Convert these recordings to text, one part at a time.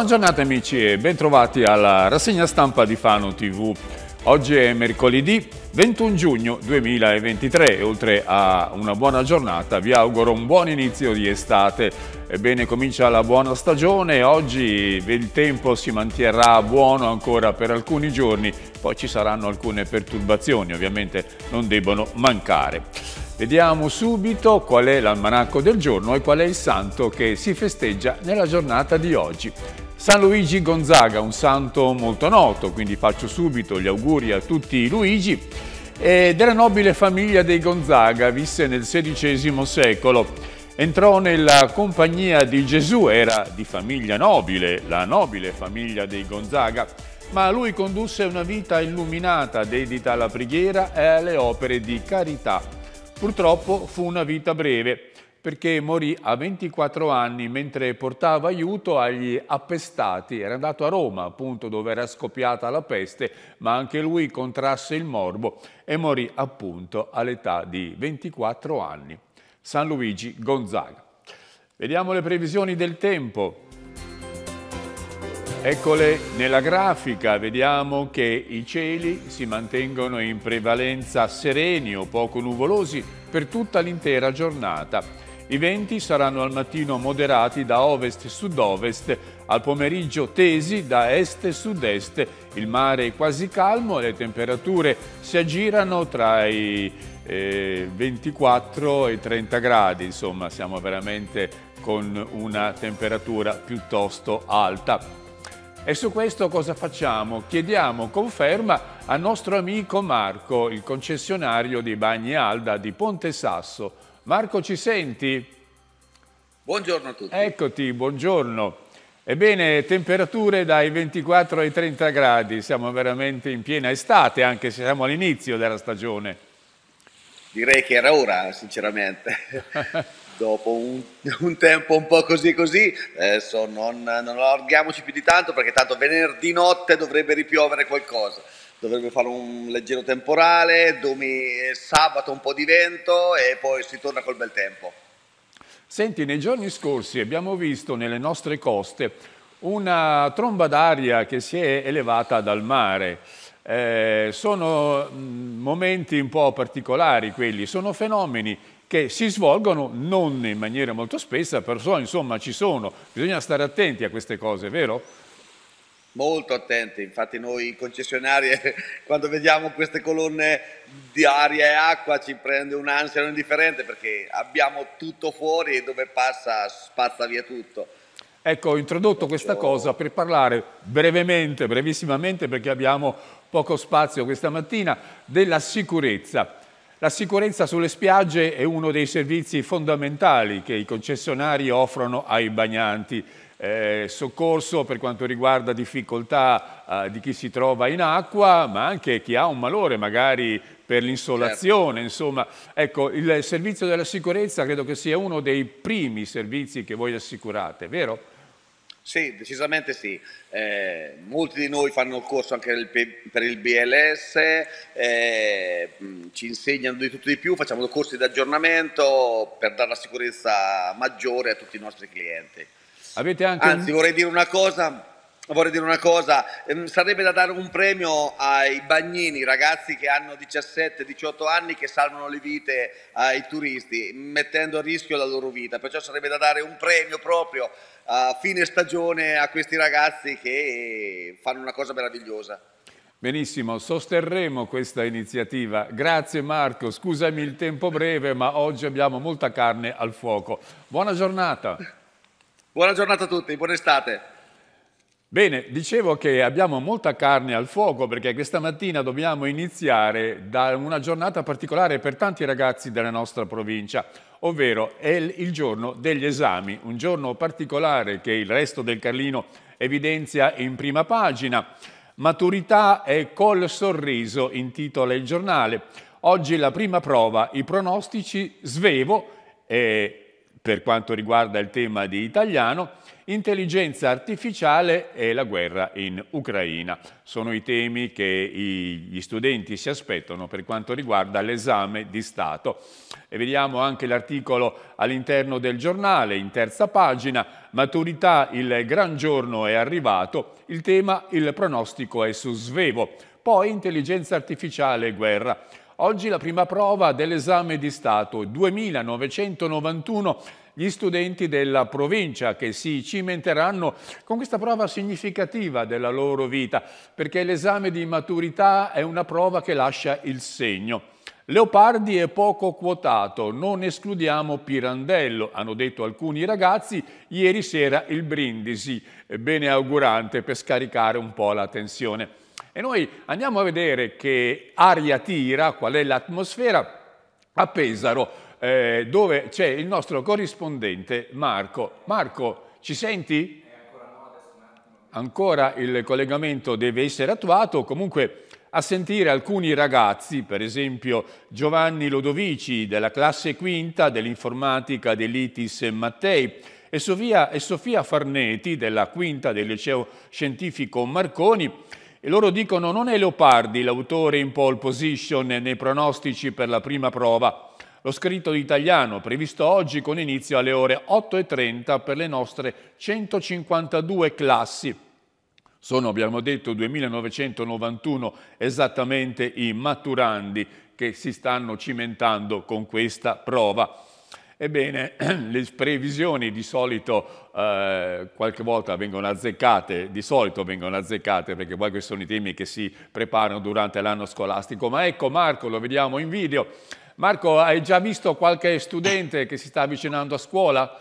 Buona giornata amici e bentrovati alla rassegna stampa di Fano TV. Oggi è mercoledì 21 giugno 2023 e oltre a una buona giornata vi auguro un buon inizio di estate. Ebbene comincia la buona stagione, oggi il tempo si manterrà buono ancora per alcuni giorni, poi ci saranno alcune perturbazioni, ovviamente non debbono mancare. Vediamo subito qual è l'almanacco del giorno e qual è il santo che si festeggia nella giornata di oggi. San Luigi Gonzaga, un santo molto noto, quindi faccio subito gli auguri a tutti i Luigi, e della nobile famiglia dei Gonzaga, visse nel XVI secolo. Entrò nella compagnia di Gesù, era di famiglia nobile, la nobile famiglia dei Gonzaga, ma lui condusse una vita illuminata, dedita alla preghiera e alle opere di carità. Purtroppo fu una vita breve, perché morì a 24 anni mentre portava aiuto agli appestati. Era andato a Roma, appunto, dove era scoppiata la peste, ma anche lui contrasse il morbo e morì appunto all'età di 24 anni. San Luigi Gonzaga. Vediamo le previsioni del tempo. Eccole nella grafica, vediamo che i cieli si mantengono in prevalenza sereni o poco nuvolosi per tutta l'intera giornata. I venti saranno al mattino moderati da ovest-sud-ovest, al pomeriggio tesi da est-sud-est. Il mare è quasi calmo, e le temperature si aggirano tra i eh, 24 e i 30 gradi, insomma siamo veramente con una temperatura piuttosto alta. E su questo cosa facciamo? Chiediamo conferma al nostro amico Marco, il concessionario di Bagni Alda di Ponte Sasso. Marco, ci senti? Buongiorno a tutti. Eccoti, buongiorno. Ebbene, temperature dai 24 ai 30 gradi, siamo veramente in piena estate, anche se siamo all'inizio della stagione. Direi che era ora, sinceramente. dopo un, un, tempo un po' così così, adesso non, non allarghiamoci più di tanto perché tanto venerdì notte dovrebbe ripiovere qualcosa, dovrebbe fare un leggero temporale, domi, eh, sabato un po' di vento e poi si torna col bel tempo. Senti, nei giorni scorsi abbiamo visto nelle nostre coste una tromba d'aria che si è elevata dal mare. Eh, sono mm, momenti un po' particolari quelli, sono fenomeni che si svolgono non in maniera molto spessa, però insomma ci sono, bisogna stare attenti a queste cose, vero? Molto attenti, infatti noi concessionari quando vediamo queste colonne di aria e acqua ci prende un'ansia non indifferente perché abbiamo tutto fuori e dove passa spazza via tutto. Ecco, ho introdotto questa cosa per parlare brevemente, brevissimamente, perché abbiamo poco spazio questa mattina, della sicurezza. La sicurezza sulle spiagge è uno dei servizi fondamentali che i concessionari offrono ai bagnanti. Eh, soccorso per quanto riguarda difficoltà eh, di chi si trova in acqua, ma anche chi ha un malore magari per l'insolazione, certo. insomma, ecco, il servizio della sicurezza credo che sia uno dei primi servizi che voi assicurate, vero? Sì, decisamente sì. Eh, molti di noi fanno il corso anche per il BLS, eh, mm, ci insegnano di tutto di più, facciamo corsi di aggiornamento per dare la sicurezza maggiore a tutti i nostri clienti. Anche... Anzi, vorrei dire una cosa, Vorrei dire una cosa, ehm, sarebbe da dare un premio ai bagnini, ragazzi che hanno 17-18 anni che salvano le vite ai turisti, mettendo a rischio la loro vita, perciò sarebbe da dare un premio proprio a fine stagione a questi ragazzi che fanno una cosa meravigliosa. Benissimo, sosterremo questa iniziativa. Grazie Marco, scusami il tempo breve, ma oggi abbiamo molta carne al fuoco. Buona giornata. Buona giornata a tutti, buona estate. Bene, dicevo che abbiamo molta carne al fuoco perché questa mattina dobbiamo iniziare da una giornata particolare per tanti ragazzi della nostra provincia, ovvero è il giorno degli esami, un giorno particolare che il resto del Carlino evidenzia in prima pagina. Maturità e col sorriso intitola il giornale. Oggi la prima prova, i pronostici svevo, e per quanto riguarda il tema di italiano, intelligenza artificiale e la guerra in Ucraina. Sono i temi che gli studenti si aspettano per quanto riguarda l'esame di Stato. E vediamo anche l'articolo all'interno del giornale, in terza pagina, Maturità, il gran giorno è arrivato, il tema il pronostico è su svevo, poi intelligenza artificiale e guerra. Oggi la prima prova dell'esame di Stato, 2991 gli studenti della provincia che si cimenteranno con questa prova significativa della loro vita, perché l'esame di maturità è una prova che lascia il segno. Leopardi è poco quotato, non escludiamo Pirandello, hanno detto alcuni ragazzi ieri sera il brindisi, bene augurante per scaricare un po' la tensione. E noi andiamo a vedere che aria tira, qual è l'atmosfera a Pesaro eh, dove c'è il nostro corrispondente Marco. Marco, ci senti? Ancora il collegamento deve essere attuato, comunque a sentire alcuni ragazzi, per esempio Giovanni Lodovici della classe quinta dell'informatica dell'ITIS Mattei e Sofia, e Sofia Farneti della quinta del liceo scientifico Marconi, e loro dicono non è Leopardi l'autore in pole position nei pronostici per la prima prova, lo scritto di italiano previsto oggi con inizio alle ore 8.30 per le nostre 152 classi. Sono, abbiamo detto, 2991 esattamente i maturandi che si stanno cimentando con questa prova. Ebbene, le previsioni di solito eh, qualche volta vengono azzeccate, di solito vengono azzeccate perché poi questi sono i temi che si preparano durante l'anno scolastico. Ma ecco Marco, lo vediamo in video, Marco, hai già visto qualche studente che si sta avvicinando a scuola?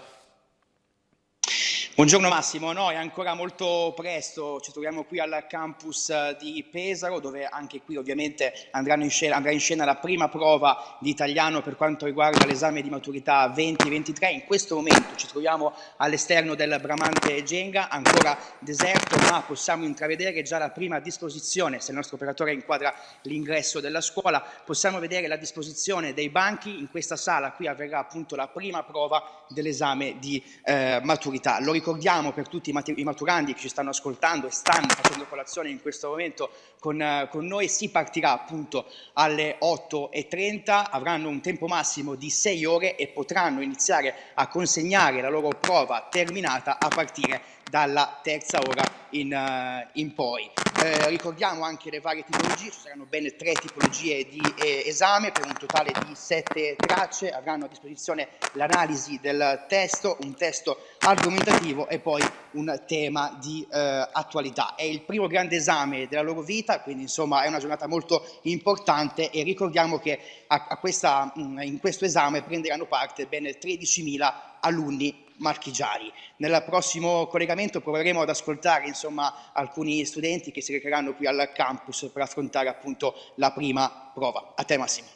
Buongiorno Massimo, no, è ancora molto presto, ci troviamo qui al campus di Pesaro dove anche qui ovviamente in scena, andrà in scena la prima prova di italiano per quanto riguarda l'esame di maturità 2023. In questo momento ci troviamo all'esterno del Bramante Genga, ancora deserto ma possiamo intravedere già la prima disposizione, se il nostro operatore inquadra l'ingresso della scuola, possiamo vedere la disposizione dei banchi in questa sala, qui avverrà appunto la prima prova dell'esame di eh, maturità. Lo ricordiamo per tutti i maturandi che ci stanno ascoltando e stanno facendo colazione in questo momento con, con noi, si partirà appunto alle 8.30, avranno un tempo massimo di 6 ore e potranno iniziare a consegnare la loro prova terminata a partire dalla terza ora in, uh, in poi. Eh, ricordiamo anche le varie tipologie, ci saranno ben tre tipologie di eh, esame per un totale di sette tracce, avranno a disposizione l'analisi del testo, un testo argomentativo e poi un tema di eh, attualità. È il primo grande esame della loro vita, quindi insomma è una giornata molto importante e ricordiamo che a, a questa, mm, in questo esame prenderanno parte ben 13.000 alunni marchigiani. Nel prossimo collegamento proveremo ad ascoltare insomma, alcuni studenti che si recheranno qui al campus per affrontare appunto la prima prova. A te Massimo.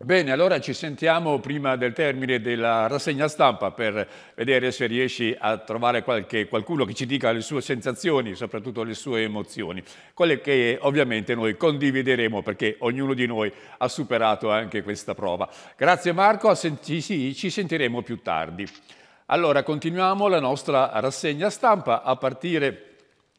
Bene, allora ci sentiamo prima del termine della rassegna stampa per vedere se riesci a trovare qualche, qualcuno che ci dica le sue sensazioni, soprattutto le sue emozioni, quelle che ovviamente noi condivideremo perché ognuno di noi ha superato anche questa prova. Grazie Marco, ci sentiremo più tardi. Allora, continuiamo la nostra rassegna stampa a partire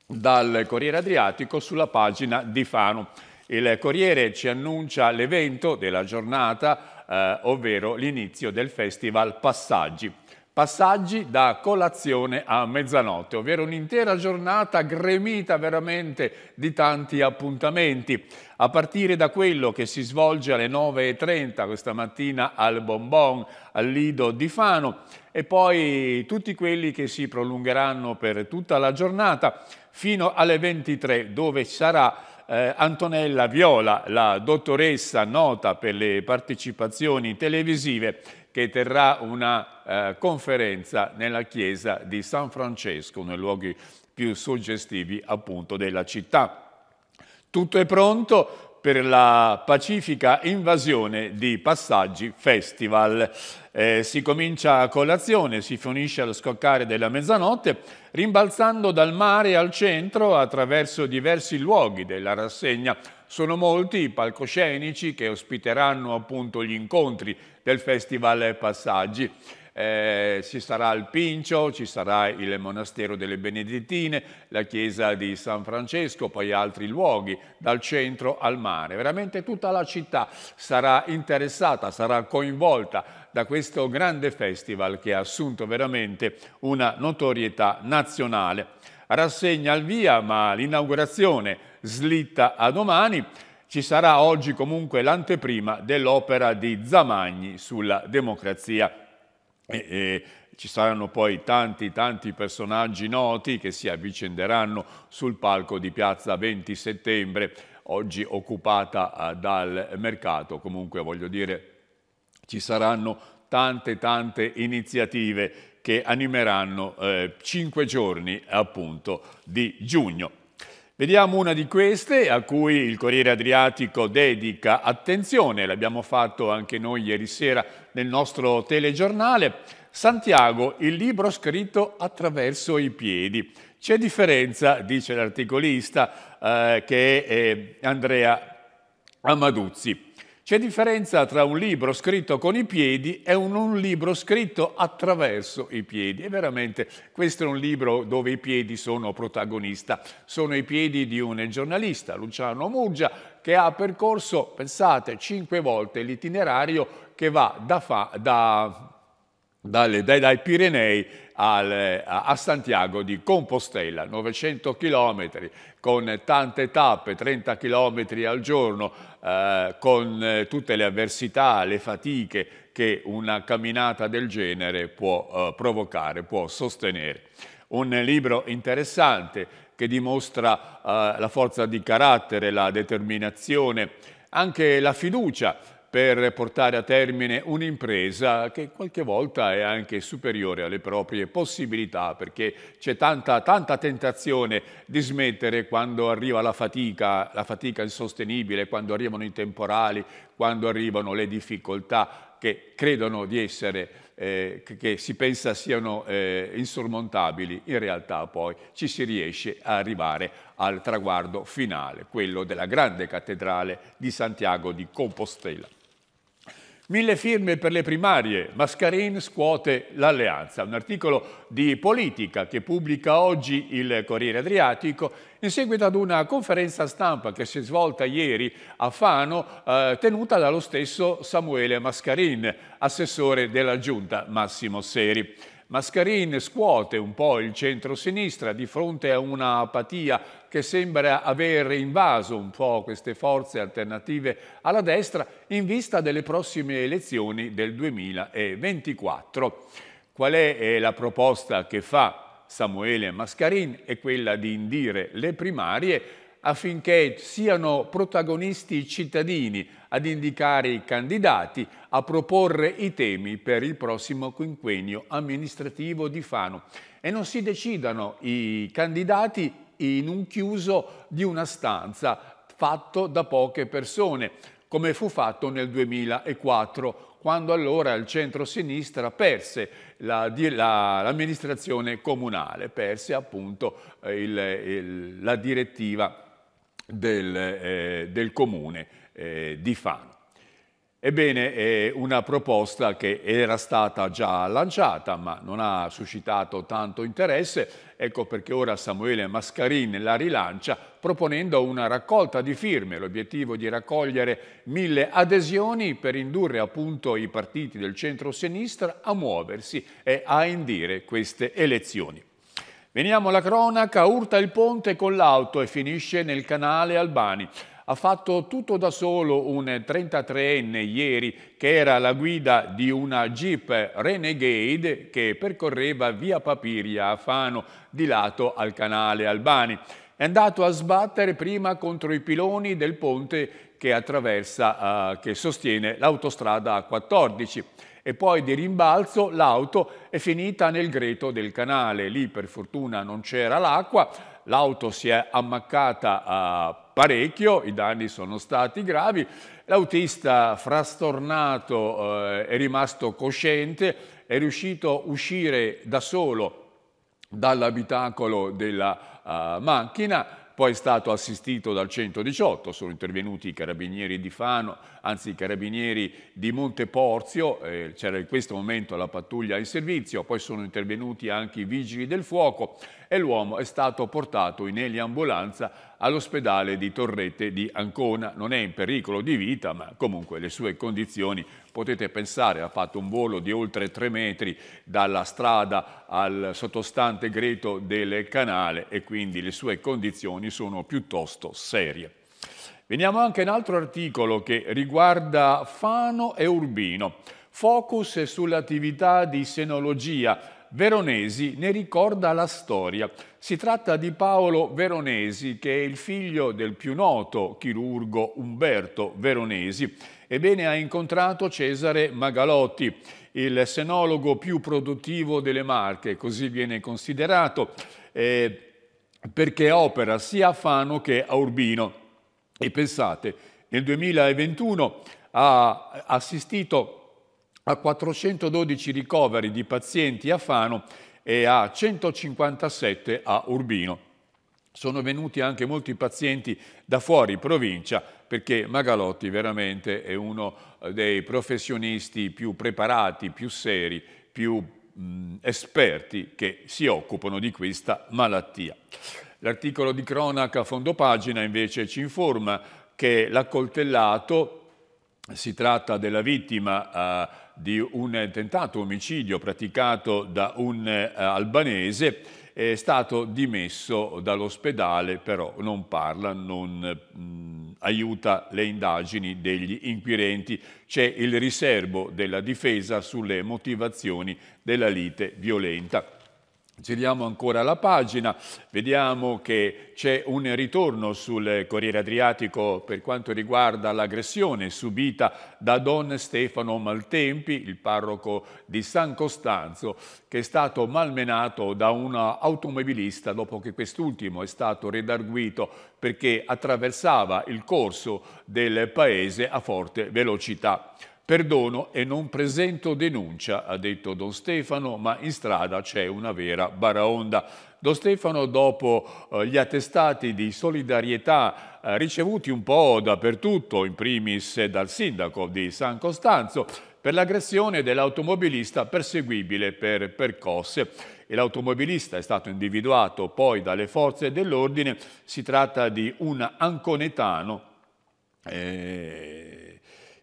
dal Corriere Adriatico sulla pagina di Fano. Il Corriere ci annuncia l'evento della giornata, eh, ovvero l'inizio del Festival Passaggi. Passaggi da colazione a mezzanotte, ovvero un'intera giornata gremita veramente di tanti appuntamenti. A partire da quello che si svolge alle 9.30 questa mattina al Bonbon, al Lido di Fano, e poi tutti quelli che si prolungheranno per tutta la giornata fino alle 23, dove sarà eh, Antonella Viola, la dottoressa nota per le partecipazioni televisive che terrà una eh, conferenza nella chiesa di San Francesco, nei luoghi più suggestivi appunto della città. Tutto è pronto, per la pacifica invasione di Passaggi Festival. Eh, si comincia a colazione, si finisce allo scoccare della mezzanotte, rimbalzando dal mare al centro attraverso diversi luoghi della rassegna. Sono molti i palcoscenici che ospiteranno appunto gli incontri del Festival Passaggi eh, ci sarà il Pincio, ci sarà il monastero delle Benedettine, la chiesa di San Francesco, poi altri luoghi, dal centro al mare. Veramente tutta la città sarà interessata, sarà coinvolta da questo grande festival che ha assunto veramente una notorietà nazionale. Rassegna al via, ma l'inaugurazione slitta a domani. Ci sarà oggi comunque l'anteprima dell'opera di Zamagni sulla democrazia e, e, ci saranno poi tanti tanti personaggi noti che si avvicenderanno sul palco di Piazza 20 Settembre, oggi occupata eh, dal mercato. Comunque voglio dire, ci saranno tante tante iniziative che animeranno eh, cinque giorni appunto di giugno. Vediamo una di queste a cui il Corriere Adriatico dedica attenzione, l'abbiamo fatto anche noi ieri sera nel nostro telegiornale. Santiago, il libro scritto attraverso i piedi. C'è differenza, dice l'articolista, eh, che è eh, Andrea Amaduzzi. C'è differenza tra un libro scritto con i piedi e un, un, libro scritto attraverso i piedi. E veramente questo è un libro dove i piedi sono protagonista. Sono i piedi di un giornalista, Luciano Muggia, che ha percorso, pensate, cinque volte l'itinerario che va da, fa, da dalle, dai, dai, Pirenei al, a Santiago di Compostela, 900 km con tante tappe, 30 km al giorno, eh, con eh, tutte le avversità, le fatiche che una camminata del genere può eh, provocare, può sostenere. Un libro interessante che dimostra eh, la forza di carattere, la determinazione, anche la fiducia per portare a termine un'impresa che qualche volta è anche superiore alle proprie possibilità perché c'è tanta, tanta, tentazione di smettere quando arriva la fatica, la fatica insostenibile, quando arrivano i temporali, quando arrivano le difficoltà che credono di essere, eh, che si pensa siano eh, insormontabili, in realtà poi ci si riesce a arrivare al traguardo finale, quello della grande cattedrale di Santiago di Compostela. Mille firme per le primarie, Mascarin scuote l'alleanza, un articolo di politica che pubblica oggi il Corriere Adriatico in seguito ad una conferenza stampa che si è svolta ieri a Fano eh, tenuta dallo stesso Samuele Mascarin, assessore della Giunta Massimo Seri. Mascarin scuote un po' il centro-sinistra di fronte a una apatia che sembra aver invaso un po' queste forze alternative alla destra in vista delle prossime elezioni del 2024. Qual è eh, la proposta che fa Samuele Mascarin? È quella di indire le primarie affinché siano protagonisti i cittadini ad indicare i candidati, a proporre i temi per il prossimo quinquennio amministrativo di Fano e non si decidano i candidati in un chiuso di una stanza fatto da poche persone, come fu fatto nel 2004, quando allora il centro-sinistra perse l'amministrazione la, la, comunale, perse appunto eh, il, il, la direttiva del, eh, del comune eh, di Fano. Ebbene, è una proposta che era stata già lanciata ma non ha suscitato tanto interesse, ecco perché ora Samuele Mascarin la rilancia proponendo una raccolta di firme, l'obiettivo di raccogliere mille adesioni per indurre appunto i partiti del centro-sinistra a muoversi e a indire queste elezioni. Veniamo alla cronaca, urta il ponte con l'auto e finisce nel canale Albani ha fatto tutto da solo un 33enne ieri che era alla guida di una Jeep Renegade che percorreva via Papiria a Fano di lato al canale Albani. È andato a sbattere prima contro i piloni del ponte che attraversa, eh, che sostiene l'autostrada A14 e poi di rimbalzo l'auto è finita nel greto del canale. Lì per fortuna non c'era l'acqua, l'auto si è ammaccata a parecchio, i danni sono stati gravi. L'autista frastornato eh, è rimasto cosciente, è riuscito a uscire da solo dall'abitacolo della uh, macchina poi è stato assistito dal 118, sono intervenuti i carabinieri di Fano, anzi i carabinieri di Monteporzio, eh, c'era in questo momento la pattuglia in servizio, poi sono intervenuti anche i vigili del fuoco e l'uomo è stato portato in eliambulanza all'ospedale di Torrette di Ancona. Non è in pericolo di vita, ma comunque le sue condizioni Potete pensare, ha fatto un volo di oltre 3 metri dalla strada al sottostante greto del canale e quindi le sue condizioni sono piuttosto serie. Veniamo anche a un altro articolo che riguarda Fano e Urbino. Focus sull'attività di senologia Veronesi ne ricorda la storia. Si tratta di Paolo Veronesi, che è il figlio del più noto chirurgo Umberto Veronesi. Ebbene, ha incontrato Cesare Magalotti, il senologo più produttivo delle Marche, così viene considerato, eh, perché opera sia a Fano che a Urbino. E pensate, nel 2021 ha assistito a a 412 ricoveri di pazienti a Fano e a 157 a Urbino. Sono venuti anche molti pazienti da fuori provincia perché Magalotti veramente è uno eh, dei professionisti più preparati, più seri, più mh, esperti che si occupano di questa malattia. L'articolo di cronaca a fondo pagina invece ci informa che l'accoltellato si tratta della vittima eh, di un tentato omicidio praticato da un eh, albanese è stato dimesso dall'ospedale, però non parla, non mh, mm, aiuta le indagini degli inquirenti. C'è il riservo della difesa sulle motivazioni della lite violenta. Giriamo ancora la pagina, vediamo che c'è un ritorno sul Corriere Adriatico per quanto riguarda l'aggressione subita da Don Stefano Maltempi, il parroco di San Costanzo, che è stato malmenato da un automobilista dopo che quest'ultimo è stato redarguito perché attraversava il corso del paese a forte velocità. Perdono e non presento denuncia, ha detto Don Stefano, ma in strada c'è una vera baraonda. Don Stefano, dopo eh, gli attestati di solidarietà ricevuti un po' dappertutto, in primis dal sindaco di San Costanzo, per l'aggressione dell'automobilista perseguibile per percosse. l'automobilista è stato individuato poi dalle forze dell'ordine, si tratta di un anconetano eh,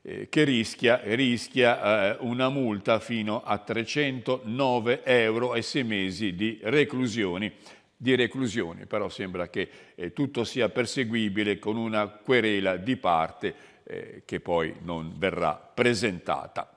eh, che rischia, rischia eh, una multa fino a 309 euro e 6 mesi di reclusioni. Di reclusioni, però sembra che eh, tutto sia perseguibile con una querela di parte eh, che poi non verrà presentata.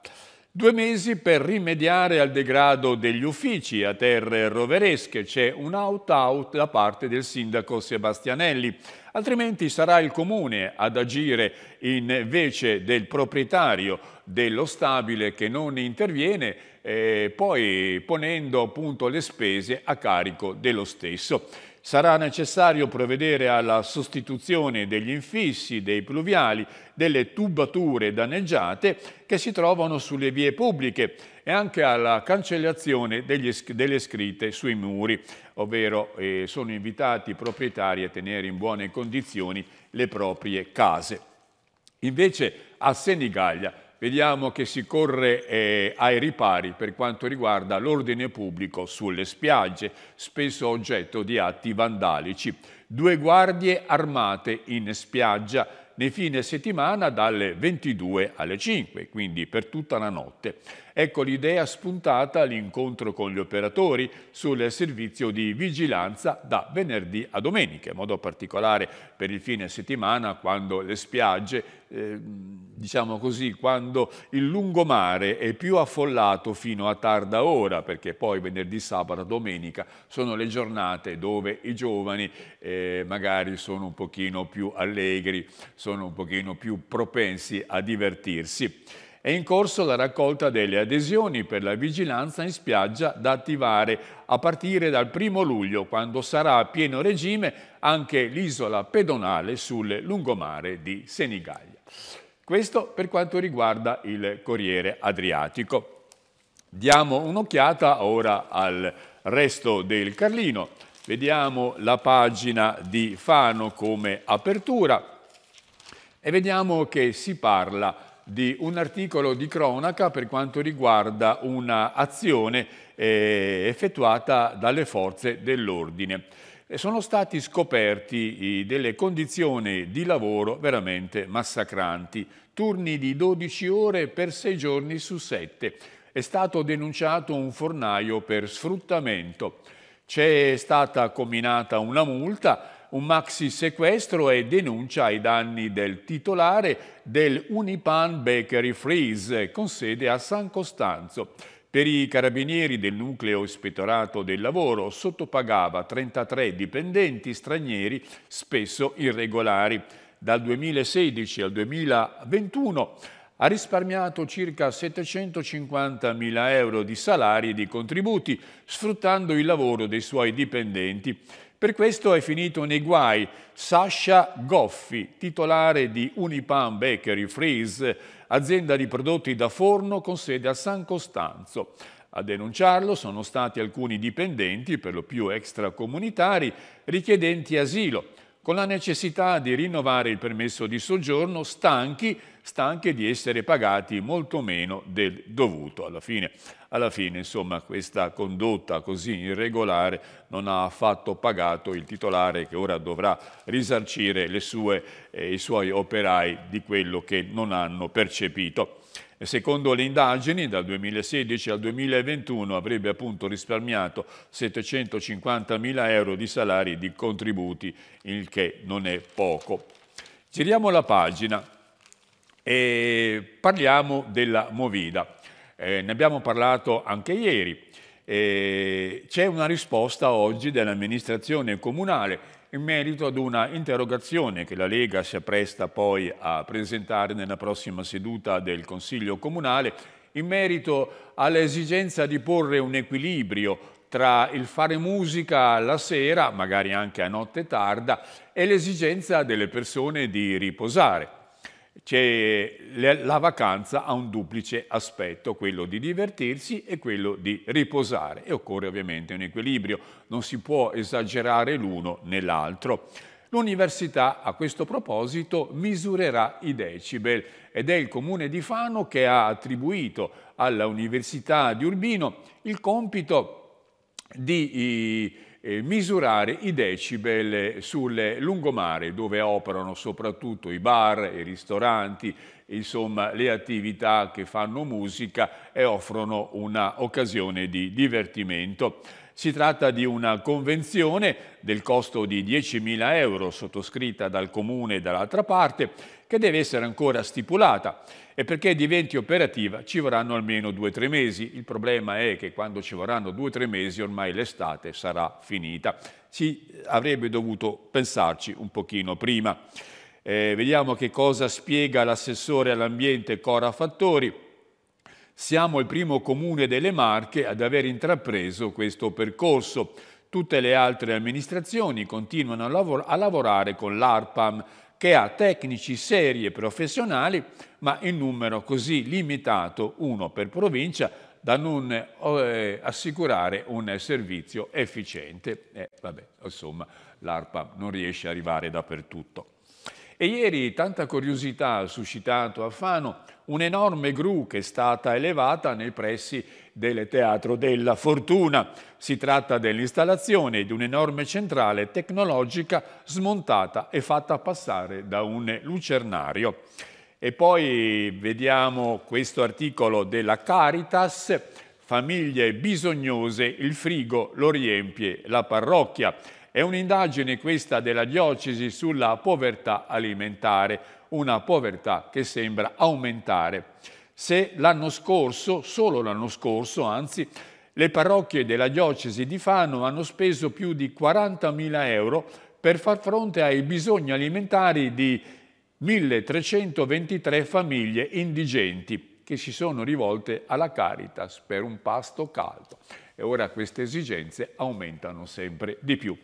Due mesi per rimediare al degrado degli uffici a terre roveresche. C'è un out-out da parte del sindaco Sebastianelli. Altrimenti sarà il comune ad agire invece del proprietario dello stabile che non interviene, eh, poi ponendo appunto le spese a carico dello stesso. Sarà necessario provvedere alla sostituzione degli infissi, dei pluviali, delle tubature danneggiate che si trovano sulle vie pubbliche e anche alla cancellazione degli, delle scritte sui muri, ovvero eh, sono invitati i proprietari a tenere in buone condizioni le proprie case. Invece a Senigallia vediamo che si corre eh, ai ripari per quanto riguarda l'ordine pubblico sulle spiagge, spesso oggetto di atti vandalici. Due guardie armate in spiaggia nei fine settimana dalle 22 alle 5, quindi per tutta la notte. Ecco l'idea spuntata all'incontro con gli operatori sul servizio di vigilanza da venerdì a domenica, in modo particolare per il fine settimana quando le spiagge, eh, diciamo così, quando il lungomare è più affollato fino a tarda ora, perché poi venerdì, sabato, domenica sono le giornate dove i giovani eh, magari sono un pochino più allegri, sono un pochino più propensi a divertirsi. È in corso la raccolta delle adesioni per la vigilanza in spiaggia da attivare a partire dal 1 luglio, quando sarà a pieno regime anche l'isola pedonale sul lungomare di Senigallia. Questo per quanto riguarda il Corriere Adriatico. Diamo un'occhiata ora al resto del Carlino. Vediamo la pagina di Fano come apertura e vediamo che si parla di di un articolo di cronaca per quanto riguarda un'azione eh, effettuata dalle forze dell'ordine. Sono stati scoperti eh, delle condizioni di lavoro veramente massacranti, turni di 12 ore per 6 giorni su 7. È stato denunciato un fornaio per sfruttamento. C'è stata combinata una multa un maxi sequestro e denuncia ai danni del titolare del Unipan Bakery Freeze con sede a San Costanzo. Per i carabinieri del nucleo ispettorato del lavoro sottopagava 33 dipendenti stranieri, spesso irregolari. Dal 2016 al 2021 ha risparmiato circa 750.000 euro di salari e di contributi, sfruttando il lavoro dei suoi dipendenti. Per questo è finito nei guai Sasha Goffi, titolare di Unipan Bakery Freeze, azienda di prodotti da forno con sede a San Costanzo. A denunciarlo sono stati alcuni dipendenti, per lo più extracomunitari, richiedenti asilo con la necessità di rinnovare il permesso di soggiorno, stanchi, stanchi di essere pagati molto meno del dovuto. Alla fine, alla fine insomma, questa condotta così irregolare non ha affatto pagato il titolare che ora dovrà risarcire sue, eh, i suoi operai di quello che non hanno percepito. Secondo le indagini, dal 2016 al 2021 avrebbe appunto risparmiato 750 mila euro di salari di contributi, il che non è poco. Giriamo la pagina e parliamo della Movida. Eh, ne abbiamo parlato anche ieri. Eh, c'è una risposta oggi dell'amministrazione comunale in merito ad una interrogazione che la Lega si appresta poi a presentare nella prossima seduta del Consiglio Comunale in merito all'esigenza di porre un equilibrio tra il fare musica la sera, magari anche a notte tarda, e l'esigenza delle persone di riposare la vacanza ha un duplice aspetto, quello di divertirsi e quello di riposare e occorre ovviamente un equilibrio, non si può esagerare l'uno nell'altro. L'università a questo proposito misurerà i decibel ed è il comune di Fano che ha attribuito alla Università di Urbino il compito di eh, eh, misurare i decibel sul lungomare dove operano soprattutto i bar, i ristoranti, insomma le attività che fanno musica e offrono un'occasione di divertimento. Si tratta di una convenzione del costo di 10.000 euro sottoscritta dal Comune e dall'altra parte che deve essere ancora stipulata e perché diventi operativa ci vorranno almeno due o tre mesi. Il problema è che quando ci vorranno due o tre mesi ormai l'estate sarà finita. Si avrebbe dovuto pensarci un pochino prima. Eh, vediamo che cosa spiega l'assessore all'ambiente Cora Fattori siamo il primo comune delle Marche ad aver intrapreso questo percorso. Tutte le altre amministrazioni continuano a, lavor a lavorare con l'ARPAM, che ha tecnici seri e professionali, ma in numero così limitato, uno per provincia, da non eh, assicurare un servizio efficiente. E eh, vabbè, insomma, l'ARPAM non riesce ad arrivare dappertutto. E ieri tanta curiosità ha suscitato a Fano un'enorme gru che è stata elevata nei pressi del Teatro della Fortuna. Si tratta dell'installazione di un'enorme centrale tecnologica smontata e fatta passare da un lucernario. E poi vediamo questo articolo della Caritas, famiglie bisognose, il frigo lo riempie la parrocchia. È un'indagine questa della diocesi sulla povertà alimentare, una povertà che sembra aumentare. Se l'anno scorso, solo l'anno scorso anzi, le parrocchie della diocesi di Fano hanno speso più di 40.000 euro per far fronte ai bisogni alimentari di 1.323 famiglie indigenti che si sono rivolte alla Caritas per un pasto caldo e ora queste esigenze aumentano sempre di più.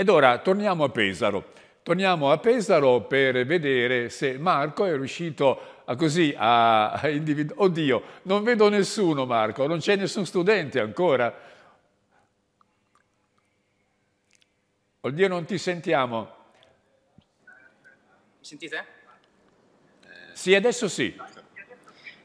Ed ora torniamo a Pesaro. Torniamo a Pesaro per vedere se Marco è riuscito a così a individuare... Oddio, non vedo nessuno Marco, non c'è nessun studente ancora. Oddio, non ti sentiamo. Mi sentite? Sì, adesso sì.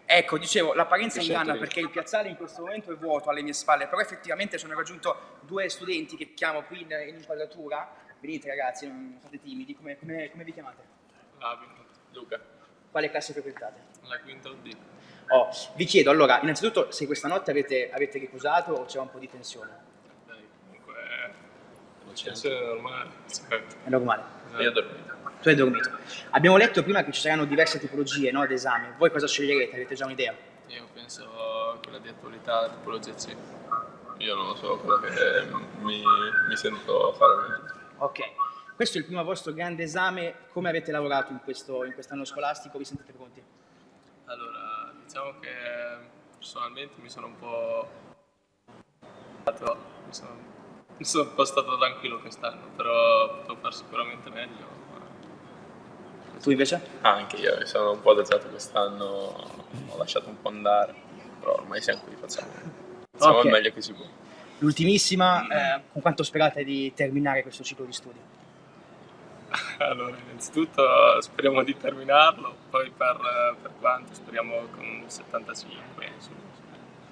Ecco, dicevo, l'apparenza certo, inganna perché il piazzale in questo momento è vuoto alle mie spalle, però effettivamente sono raggiunto due studenti che chiamo qui in, in inquadratura. Venite ragazzi, non state timidi, come, come, come vi chiamate? Flavio, Luca. Quale classe frequentate? La quinta UD. Oh, vi chiedo allora, innanzitutto se questa notte avete, avete riposato o c'è un po' di tensione? Beh, comunque... La eh, tensione è normale. È normale. Io ho dormito. Tu hai dormito. Abbiamo letto prima che ci saranno diverse tipologie no, d'esame. Voi cosa sceglierete? Avete già un'idea? Io penso quella di attualità, la tipologia C. Io non lo so, quella che mi, mi sento fare meglio. Ok. Questo è il primo vostro grande esame. Come avete lavorato in, questo, in quest'anno scolastico? Vi sentite pronti? Allora, diciamo che personalmente mi sono un po' mi sono sono un po' stato tranquillo quest'anno, però potevo fare sicuramente meglio. Tu invece? anche io, mi sono un po' adattato quest'anno, ho lasciato un po' andare, però ormai siamo qui, facciamo, facciamo okay. il meglio che si può. L'ultimissima, mm. eh, con quanto sperate di terminare questo ciclo di studio? Allora, innanzitutto speriamo di terminarlo, poi per, per quanto speriamo con un 75. Insomma.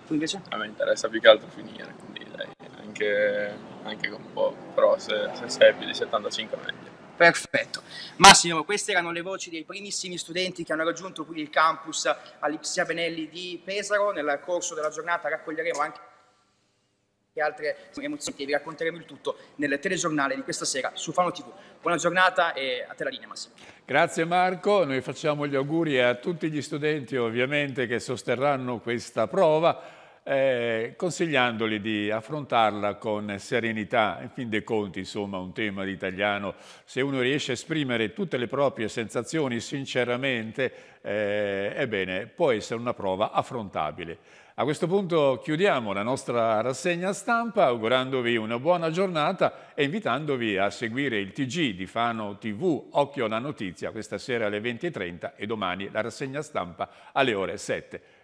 Tu invece? A me interessa più che altro finire, quindi lei anche anche con poco, però se, se sei più di 75 meglio. Perfetto. Massimo, queste erano le voci dei primissimi studenti che hanno raggiunto qui il campus all'Ipsia Benelli di Pesaro. Nel corso della giornata raccoglieremo anche altre emozioni e vi racconteremo il tutto nel telegiornale di questa sera su Fano TV. Buona giornata e a te la linea Massimo. Grazie Marco, noi facciamo gli auguri a tutti gli studenti ovviamente che sosterranno questa prova eh, consigliandoli di affrontarla con serenità. In fin dei conti, insomma, un tema di italiano, se uno riesce a esprimere tutte le proprie sensazioni sinceramente, eh, ebbene, può essere una prova affrontabile. A questo punto chiudiamo la nostra rassegna stampa augurandovi una buona giornata e invitandovi a seguire il TG di Fano TV Occhio alla Notizia questa sera alle 20.30 e domani la rassegna stampa alle ore 7.